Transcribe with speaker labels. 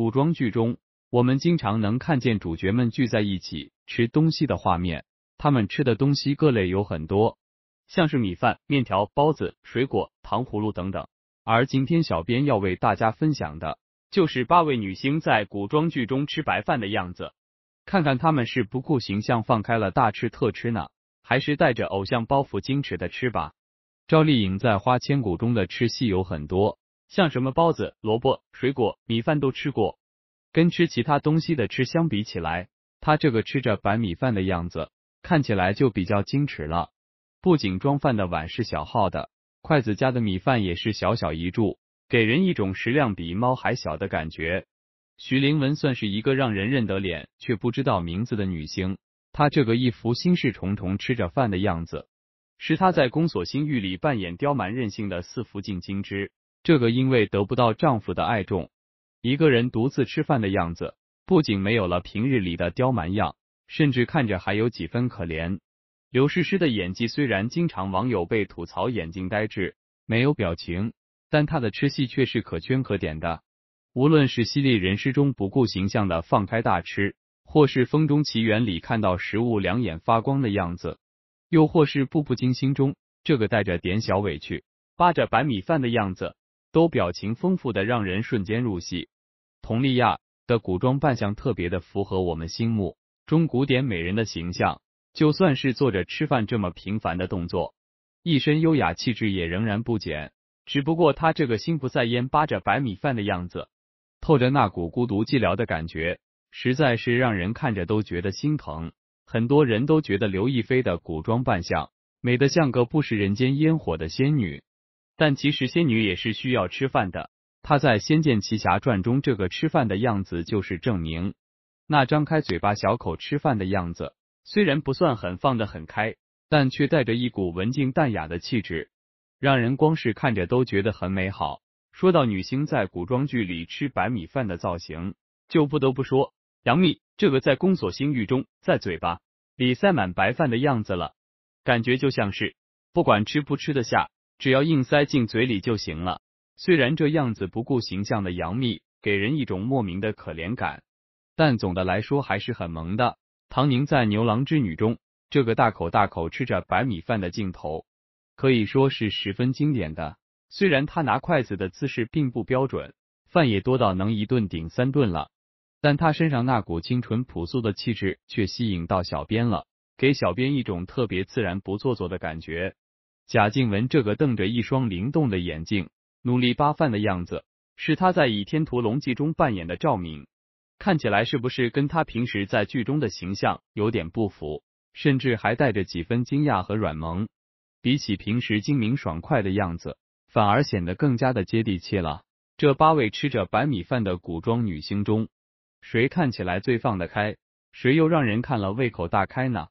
Speaker 1: 古装剧中，我们经常能看见主角们聚在一起吃东西的画面。他们吃的东西各类有很多，像是米饭、面条、包子、水果、糖葫芦等等。而今天小编要为大家分享的，就是八位女星在古装剧中吃白饭的样子，看看她们是不顾形象放开了大吃特吃呢，还是带着偶像包袱矜持的吃吧。赵丽颖在《花千骨》中的吃戏有很多。像什么包子、萝卜、水果、米饭都吃过，跟吃其他东西的吃相比起来，他这个吃着白米饭的样子，看起来就比较矜持了。不仅装饭的碗是小号的，筷子夹的米饭也是小小一柱，给人一种食量比猫还小的感觉。徐灵文算是一个让人认得脸却不知道名字的女星，她这个一副心事重重吃着饭的样子，是她在《宫锁心玉》里扮演刁蛮任性的四福晋金枝。这个因为得不到丈夫的爱重，一个人独自吃饭的样子，不仅没有了平日里的刁蛮样，甚至看着还有几分可怜。刘诗诗的演技虽然经常网友被吐槽眼睛呆滞、没有表情，但她的吃戏却是可圈可点的。无论是《犀利人师》中不顾形象的放开大吃，或是《风中奇缘》里看到食物两眼发光的样子，又或是《步步惊心》中这个带着点小委屈扒着白米饭的样子。都表情丰富的让人瞬间入戏，佟丽娅的古装扮相特别的符合我们心目中古典美人的形象，就算是坐着吃饭这么平凡的动作，一身优雅气质也仍然不减。只不过她这个心不在焉扒着白米饭的样子，透着那股孤独寂寥的感觉，实在是让人看着都觉得心疼。很多人都觉得刘亦菲的古装扮相美得像个不食人间烟火的仙女。但其实仙女也是需要吃饭的。她在《仙剑奇侠传》中这个吃饭的样子就是证明。那张开嘴巴小口吃饭的样子，虽然不算很放得很开，但却带着一股文静淡雅的气质，让人光是看着都觉得很美好。说到女星在古装剧里吃白米饭的造型，就不得不说杨幂这个在《宫锁心玉》中在嘴巴里塞满白饭的样子了，感觉就像是不管吃不吃得下。只要硬塞进嘴里就行了。虽然这样子不顾形象的杨幂给人一种莫名的可怜感，但总的来说还是很萌的。唐宁在《牛郎织女》中，这个大口大口吃着白米饭的镜头可以说是十分经典的。虽然他拿筷子的姿势并不标准，饭也多到能一顿顶三顿了，但他身上那股清纯朴素的气质却吸引到小编了，给小编一种特别自然不做作的感觉。贾静雯这个瞪着一双灵动的眼睛，努力扒饭的样子，是她在《倚天屠龙记》中扮演的赵敏，看起来是不是跟她平时在剧中的形象有点不符？甚至还带着几分惊讶和软萌，比起平时精明爽快的样子，反而显得更加的接地气了。这八位吃着白米饭的古装女星中，谁看起来最放得开？谁又让人看了胃口大开呢？